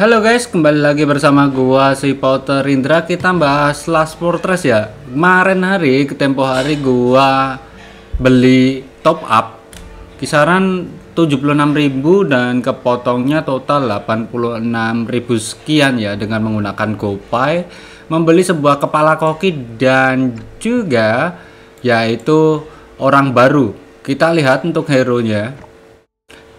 Halo guys, kembali lagi bersama gua si Potter Indra. Kita bahas Last Fortress ya. Kemarin hari, ke tempo hari gua beli top up kisaran 76.000 dan kepotongnya total 86.000 sekian ya dengan menggunakan GoPay membeli sebuah kepala koki dan juga yaitu orang baru. Kita lihat untuk hero-nya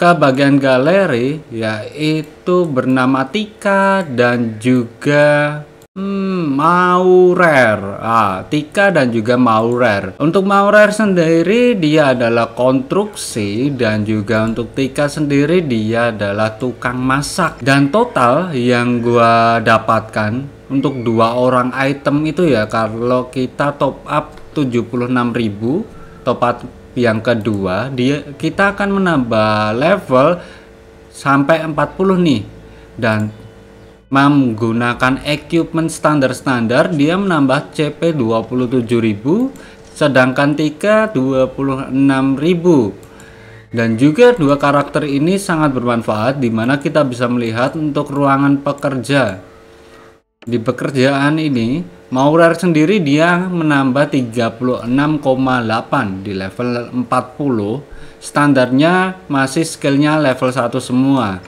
ke bagian galeri yaitu bernama Tika dan juga Hmm, Maurer. Ah, Tika dan juga Maurer. Untuk Maurer sendiri dia adalah konstruksi dan juga untuk Tika sendiri dia adalah tukang masak. Dan total yang gua dapatkan untuk dua orang item itu ya kalau kita top up 76.000 top up yang kedua dia kita akan menambah level sampai 40 nih dan menggunakan equipment standar-standar dia menambah CP 27.000 sedangkan Tika 26.000 dan juga dua karakter ini sangat bermanfaat di mana kita bisa melihat untuk ruangan pekerja di pekerjaan ini, Maurer sendiri dia menambah 36,8 di level 40. Standarnya masih skillnya level 1 semua.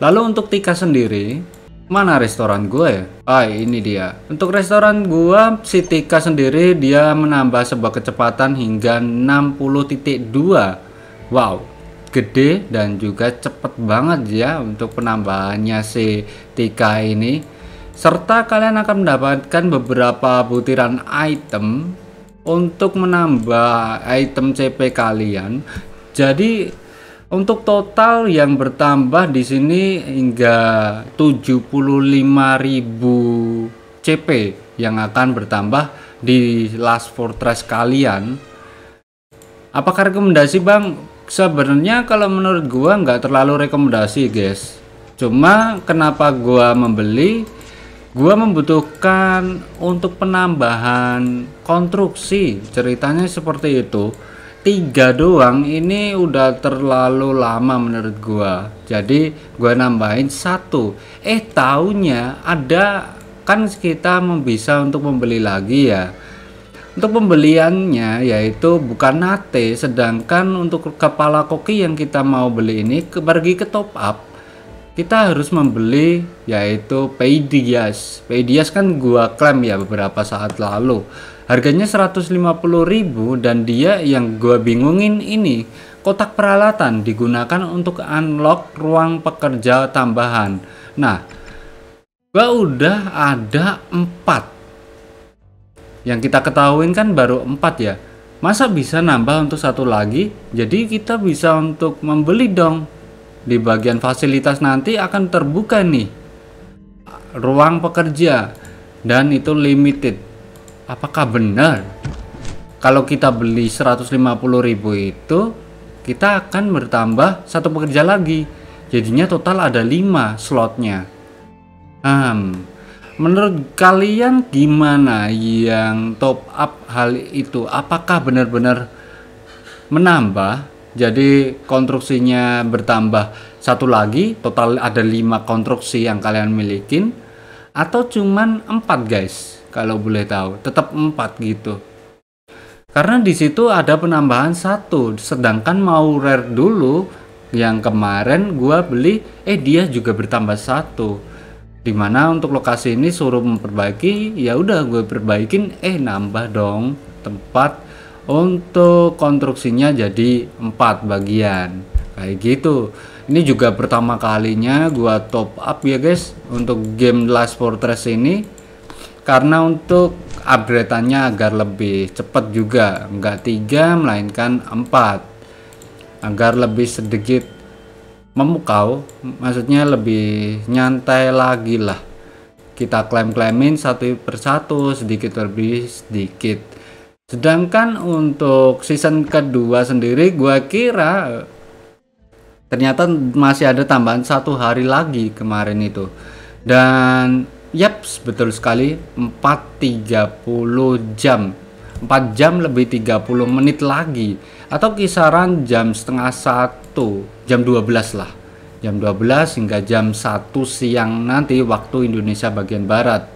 Lalu untuk Tika sendiri, mana restoran gue ya? Ah ini dia. Untuk restoran gue, si Tika sendiri dia menambah sebuah kecepatan hingga 60.2. Wow, gede dan juga cepet banget ya untuk penambahannya si Tika ini serta kalian akan mendapatkan beberapa butiran item untuk menambah item CP kalian. Jadi untuk total yang bertambah di sini hingga 75.000 CP yang akan bertambah di Last Fortress kalian. Apakah rekomendasi bang? Sebenarnya kalau menurut gua nggak terlalu rekomendasi guys. Cuma kenapa gua membeli? Gua membutuhkan untuk penambahan konstruksi. Ceritanya seperti itu. Tiga doang ini udah terlalu lama menurut gua. Jadi gua nambahin satu. Eh taunya ada kan kita bisa untuk membeli lagi ya. Untuk pembeliannya yaitu bukan nate sedangkan untuk kepala koki yang kita mau beli ini pergi ke top up kita harus membeli yaitu Paydias. Paydias kan gua klaim ya beberapa saat lalu. Harganya 150.000 dan dia yang gua bingungin ini kotak peralatan digunakan untuk unlock ruang pekerja tambahan. Nah, gua udah ada 4. Yang kita ketahuin kan baru 4 ya. Masa bisa nambah untuk satu lagi? Jadi kita bisa untuk membeli dong di bagian fasilitas nanti akan terbuka nih ruang pekerja dan itu limited apakah benar kalau kita beli 150.000 itu kita akan bertambah satu pekerja lagi jadinya total ada 5 slotnya hmm, menurut kalian gimana yang top up hal itu apakah benar-benar menambah jadi konstruksinya bertambah satu lagi, total ada lima konstruksi yang kalian milikin atau cuman empat guys kalau boleh tahu, tetap empat gitu. Karena di situ ada penambahan satu, sedangkan mau rare dulu yang kemarin gua beli, eh dia juga bertambah satu. Dimana untuk lokasi ini suruh memperbaiki, ya udah gue perbaikin, eh nambah dong tempat untuk konstruksinya jadi empat bagian kayak gitu. Ini juga pertama kalinya gua top up ya guys untuk game Last Fortress ini karena untuk upgrade-annya agar lebih cepat juga enggak tiga melainkan empat agar lebih sedikit memukau maksudnya lebih nyantai lagi lah kita klaim-klaimin satu persatu sedikit lebih sedikit Sedangkan untuk season kedua sendiri gue kira ternyata masih ada tambahan satu hari lagi kemarin itu. Dan yep, betul sekali 4.30 jam. 4 jam lebih 30 menit lagi atau kisaran jam setengah satu jam 12 lah jam 12 hingga jam 1 siang nanti waktu Indonesia bagian Barat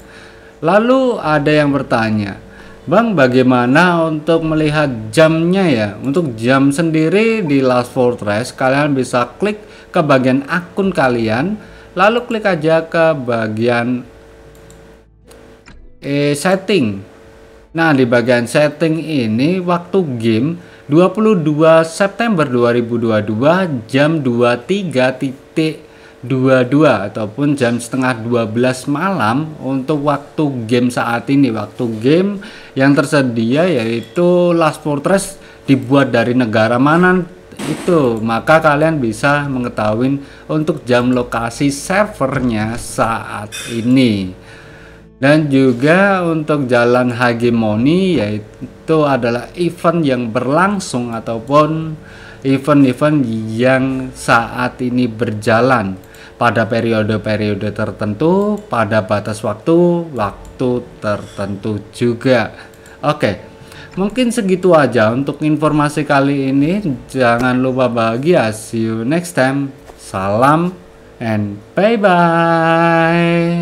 lalu ada yang bertanya Bang, bagaimana untuk melihat jamnya ya? Untuk jam sendiri di Last Fortress, kalian bisa klik ke bagian akun kalian, lalu klik aja ke bagian eh, setting. Nah, di bagian setting ini waktu game 22 September 2022 jam 23. 22 ataupun jam setengah 12 malam untuk waktu game saat ini waktu game yang tersedia yaitu Last Fortress dibuat dari negara mana itu maka kalian bisa mengetahui untuk jam lokasi servernya saat ini dan juga untuk jalan hegemoni yaitu adalah event yang berlangsung ataupun event-event yang saat ini berjalan pada periode-periode tertentu, pada batas waktu, waktu tertentu juga. Oke, mungkin segitu aja untuk informasi kali ini. Jangan lupa bahagia. See you next time. Salam and bye-bye.